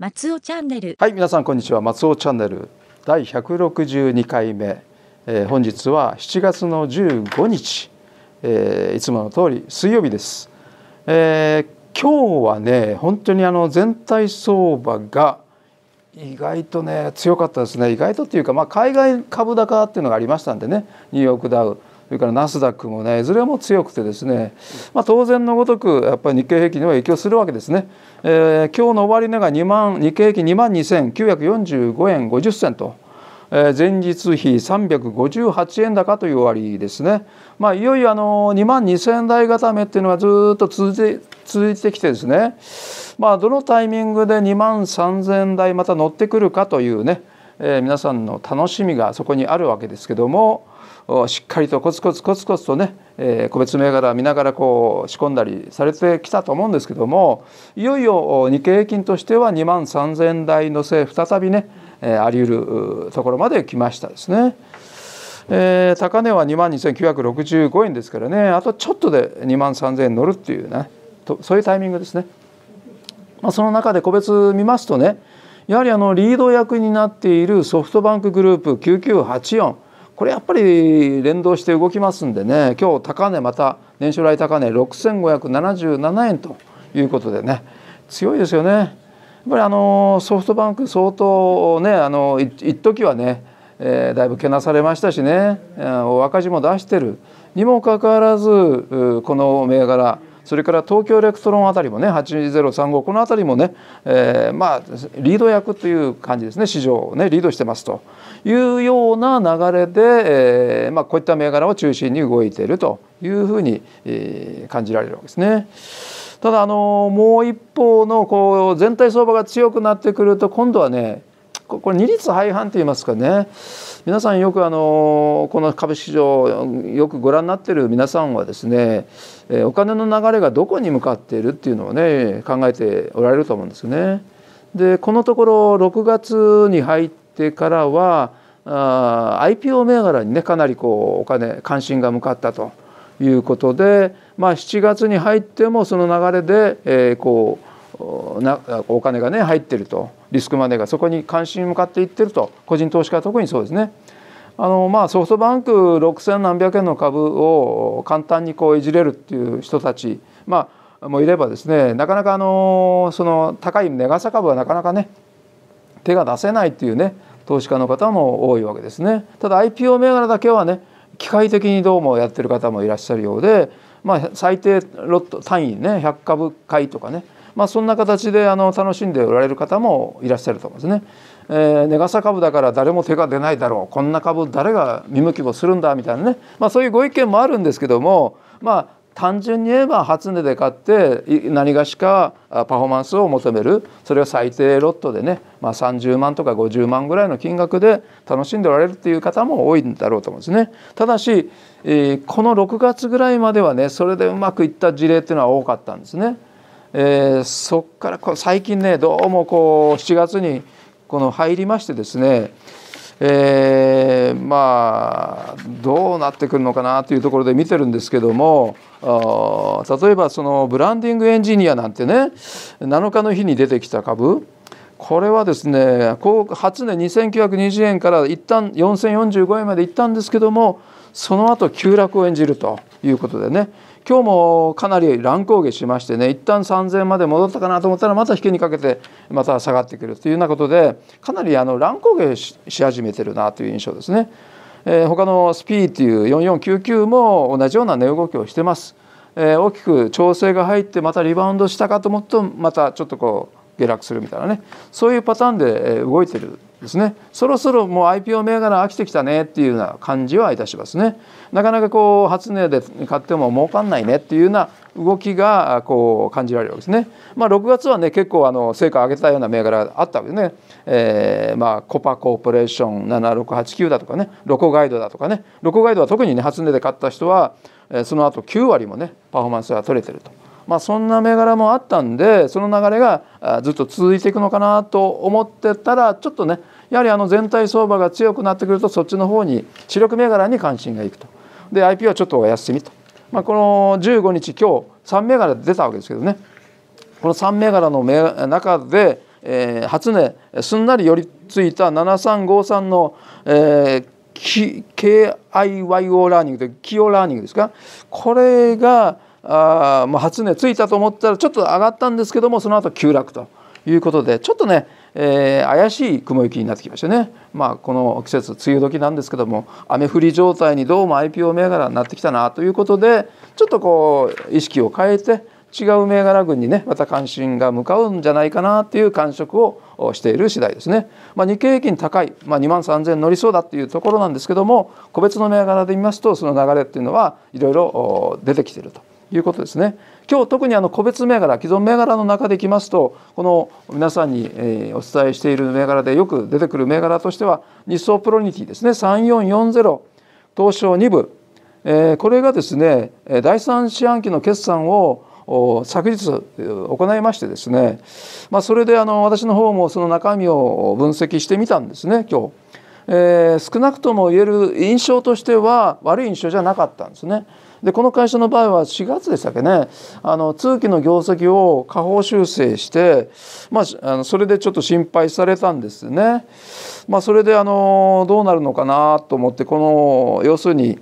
松尾チャンネルはい皆さんこんにちは松尾チャンネル第162回目、えー、本日は7月の15日、えー、いつもの通り水曜日です、えー、今日はね本当にあの全体相場が意外とね強かったですね意外とっていうか、まあ、海外株高っていうのがありましたんでねニューヨークダウそれからナスダックもねいずれも強くてですね、まあ、当然のごとくやっぱり日経平均には影響するわけですね、えー、今日の終値が2万日経平均2万2945円50銭と、えー、前日比358円高という終わりですね、まあ、いよいよあの2万2000円台固めっていうのがずっと続いて続いてきてですねまあどのタイミングで2万3000円台また乗ってくるかというね、えー、皆さんの楽しみがそこにあるわけですけどもしっかりとコツコツコツコツとね、えー、個別銘柄見ながらこう仕込んだりされてきたと思うんですけどもいよいよ日経平均としては2万3,000台のせ再びね、えー、あり得るところまで来ましたですね。えー、高値は2万2965円ですからねあとちょっとで2万3,000円乗るっていうねとそういうタイミングですね。まあ、その中で個別見ますとねやはりあのリード役になっているソフトバンクグループ9984これやっぱり連動して動きますんでね今日高値また年初来高値6577円ということでね強いですよねやっぱりあのソフトバンク相当ねあの一時はね、えー、だいぶけなされましたしね、うお赤字も出してるにもかかわらずこの銘柄それから東京エレクトロンあたりもね8035このあたりもね、えー、まあリード役という感じですね市場をねリードしてますというような流れで、えー、まあ、こういった銘柄を中心に動いているというふうに、えー、感じられるわけですね。ただあのもう一方のこう全体相場が強くなってくると今度はねこれ二律背反と言いますかね皆さんよくあのこの株式市場よくご覧になってる皆さんはですねお金の流れがどこに向かっているっていうのをね考えておられると思うんですね。でこのところ6月に入ってからはあ IPO 銘柄にねかなりこうお金関心が向かったということで、まあ、7月に入ってもその流れで、えー、こうお金がね入ってるとリスクマネーがそこに関心に向かっていってると個人投資家は特にそうですね。あのまあソフトバンク6,000何百円の株を簡単にこういじれるっていう人たち、まあ、もいればですねなかなかあのその高い値傘株はなかなかね手が出せないっていうね投資家の方も多いわけですね。ただ IPO 銘柄だけはね機械的にどうもやってる方もいらっしゃるようで、まあ、最低ロット単位ね100株買いとかねまあ、そんな形であの楽しんでおられる方もいらっしゃると思うんですね。えー、ネガ株だから誰も手が出ないだろうこんな株誰が見向きもするんだみたいなね、まあ、そういうご意見もあるんですけども、まあ、単純に言えば初値で買って何がしかパフォーマンスを求めるそれは最低ロットでね、まあ、30万とか50万ぐらいの金額で楽しんでおられるっていう方も多いんだろうと思うんですね。ただし、この6月ぐらいまではねそれでうまくいった事例っていうのは多かったんですね。えー、そこから最近ねどうもこう7月にこの入りましてですね、えー、まあどうなってくるのかなというところで見てるんですけどもあ例えばそのブランディングエンジニアなんてね7日の日に出てきた株これはですね初値2920円から一旦4045円までいったんですけどもその後急落を演じるということでね今日もかなり乱高下しましてね一旦3,000まで戻ったかなと思ったらまた引けにかけてまた下がってくるというようなことでかなりあの乱高下し始めてるなという印象ですね。えー、他のスピーっていう4499も同じような値動きをしてます。えー、大きく調整が入ってまたリバウンドしたかと思うとまたちょっとこう下落するみたいなねそういうパターンで動いてるですねそろそろもう IPO 銘柄飽きてきたねっていうような感じはいたしますねなかなかこう初値で買っても儲かんないねっていうような動きがこう感じられるわけですね、まあ、6月はね結構あの成果上げたような銘柄があったわけでね、えー、まあコパコーポレーション7689だとかねロコガイドだとかねロコガイドは特にね初値で買った人はその後9割もねパフォーマンスが取れてるとまあ、そんな銘柄もあったんでその流れがずっと続いていくのかなと思ってたらちょっとねやはりあの全体相場が強くなってくるとそっちの方に主力銘柄に関心がいくとで IP はちょっとお休みと、まあ、この15日今日3銘柄出たわけですけどねこの3銘柄の中で、えー、初値すんなり寄りついた7353の、えー、KIYO ラーニングでう i o ラーニングですかこれがあまあ、初値ついたと思ったらちょっと上がったんですけどもその後急落ということでちょっとね、えー、怪しい雲行きになってきましたね、まあ、この季節梅雨時なんですけども雨降り状態にどうも IPO 銘柄になってきたなということでちょっとこう意識を変えて違う銘柄群にねまた関心が向かうんじゃないかなっていう感触をしている次第ですね、まあ、日経平均高い、まあ、2万3,000乗りそうだっていうところなんですけども個別の銘柄で見ますとその流れっていうのはいろいろ出てきてるということですね。今日特にあの個別銘柄既存銘柄の中でいきますとこの皆さんにお伝えしている銘柄でよく出てくる銘柄としては日総プロニティですね3440東証2部、えこれがですね第3四半期の決算を昨日行いましてですね、まあ、それであの私の方もその中身を分析してみたんですね今日、えー、少なくとも言える印象としては悪い印象じゃなかったんですね。でこの会社の場合は4月でしたっけねあの通期の業績を下方修正して、まあ、あのそれでちょっと心配されたんですね。まあ、それであのどうなるのかなと思ってこの要するに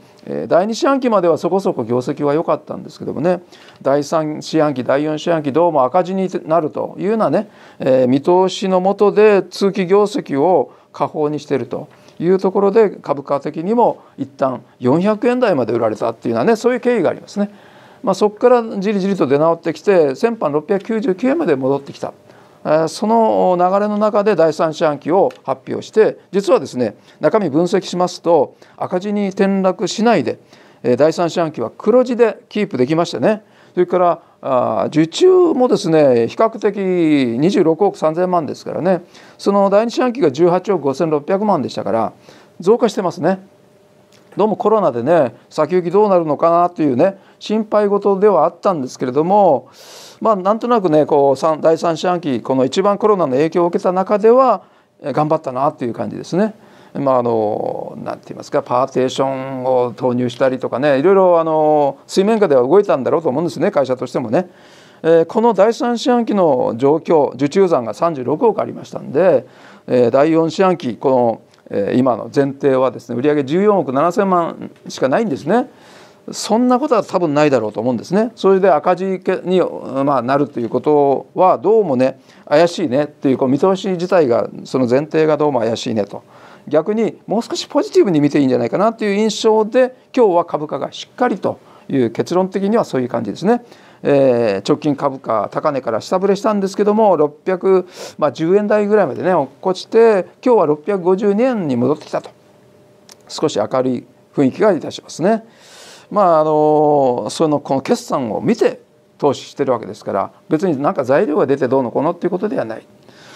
第2四半期まではそこそこ業績は良かったんですけどもね第3四半期第4四半期どうも赤字になるというようなね、えー、見通しのもとで通期業績を下方にしていると。いうところで株価的にも一旦400円台まで売られたっていうのはねそういう経緯がありますね。まあ、そこからじりじりと出直ってきて先般699円まで戻ってきた。その流れの中で第三四半期を発表して実はですね中身分析しますと赤字に転落しないで第三四半期は黒字でキープできましたね。それから受注もですね比較的26億3,000万ですからねその第2四半期が18億5,600万でしたから増加してますね。どうもコロナでね先行きどうなるのかなというね心配事ではあったんですけれどもまあなんとなくねこう第3四半期この一番コロナの影響を受けた中では頑張ったなという感じですね。まあ、あのなんて言いますかパーテーションを投入したりとかねいろいろあの水面下では動いたんだろうと思うんですね会社としてもね。えー、この第3四半期の状況受注残が36億ありましたんで、えー、第4四半期この、えー、今の前提はですね売上14億7,000万しかないんですね。そんなことは多分ないだろうと思うんですね。それで赤字に、まあ、なるということはどうもね怪しいねっていうこう見通し自体がその前提がどうも怪しいねと。逆にもう少しポジティブに見ていいんじゃないかなという印象で今日は株価がしっかりという結論的にはそういう感じですね。えー、直近株価高値から下振れしたんですけども610、まあ、円台ぐらいまでね落っこちて今日は652円に戻ってきたと少し明るい雰囲気がいたしますね。まああのそのこの決算を見て投資してるわけですから別になんか材料が出てどうのこうのっていうことではない。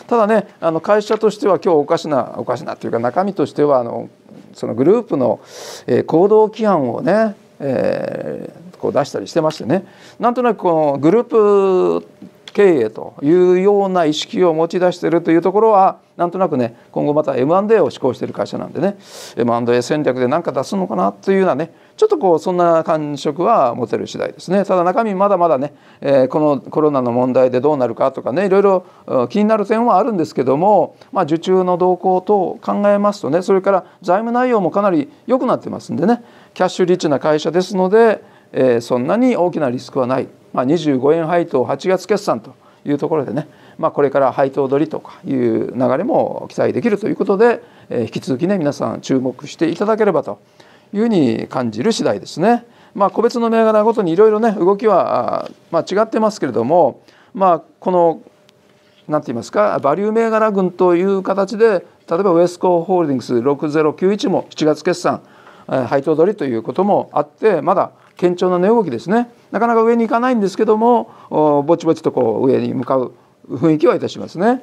ただねあの会社としては今日おかしなおかしなというか中身としてはあのそのグループの、え行動規範をね、えー、こう出したりしてましてねなんとなくこのグループ経営というような意識を持ち出しているというところはなんとなくね今後また M&A を施行している会社なんでね M&A 戦略で何か出すのかなというようなねちょっとこうそんな感触は持てる次第ですねただ中身まだまだね、えー、このコロナの問題でどうなるかとかねいろいろ気になる点はあるんですけども、まあ、受注の動向と考えますとねそれから財務内容もかなり良くなってますんでねキャッシュリッチな会社ですので、えー、そんなに大きなリスクはないまあ、25円配当8月決算というところでね、まあ、これから配当取りとかいう流れも期待できるということで、えー、引き続きね皆さん注目していただければというふうに感じる次第ですね。まあ、個別の銘柄ごとにいろいろね動きは、まあ、違ってますけれども、まあ、この何て言いますかバリュー銘柄群という形で例えばウエスコホールディングス6091も7月決算配当取りということもあってまだ堅調な値動きですねなかなか上に行かないんですけどもぼちぼちとこう上に向かう雰囲気はいたしますね。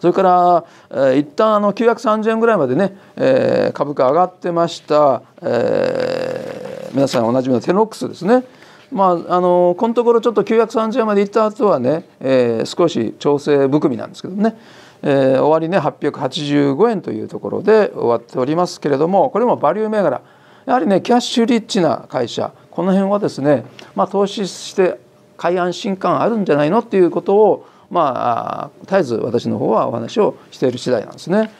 それから、えー、一旦あの930円ぐらいまでね、えー、株価上がってました、えー、皆さんおなじみのテノックスですね。まあ、あのこのところちょっと930円までいった後はね、えー、少し調整含みなんですけどね、えー、終わりね885円というところで終わっておりますけれどもこれもバリュー銘柄やはりねキャッシュリッチな会社この辺はですね、まあ、投資して海岸新館あるんじゃないのっていうことをまあ絶えず私の方はお話をしている次第なんですね。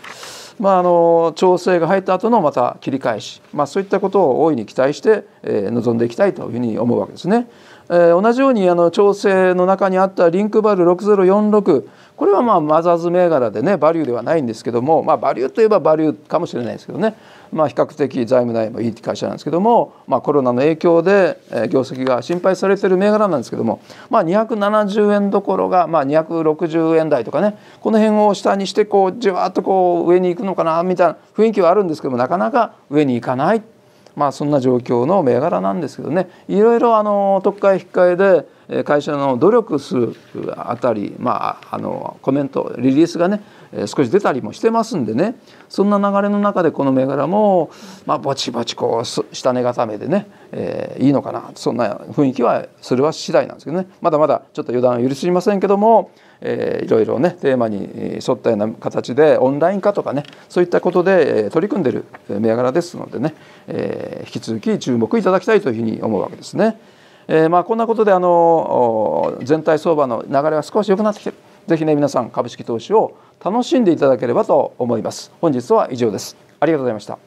まあ、あの調整が入った後のまた切り返し、まあ、そういったことを大いに期待して、えー、臨んでいきたいというふうに思うわけですね。えー、同じようにあの調整の中にあったリンクバル6046これはまあマザーズ銘柄でねバリューではないんですけども、まあ、バリューといえばバリューかもしれないですけどね、まあ、比較的財務内もいい会社なんですけども、まあ、コロナの影響で業績が心配されてる銘柄なんですけども、まあ、270円どころがまあ260円台とかねこの辺を下にしてこうじわっとこう上に行くのかなみたいな雰囲気はあるんですけどもなかなか上に行かないまあそんな状況の銘柄なんですけどねいろいろあの特会引き換えで会社の努力するあたり、まあ、あのコメントリリースがね少し出たりもしてますんでねそんな流れの中でこの銘柄も、まあ、ぼちぼちこう下値固めでね、えー、いいのかなそんな雰囲気はそれは次第なんですけどねまだまだちょっと予断は許しませんけどもえー、いろいろねテーマに沿ったような形でオンライン化とかねそういったことで取り組んでる銘柄ですのでね、えー、引き続き注目いただきたいというふうに思うわけですね。えー、まあこんなことであの全体相場の流れは少し良くなってきてる。ぜひね皆さん株式投資を楽しんでいただければと思います。本日は以上です。ありがとうございました。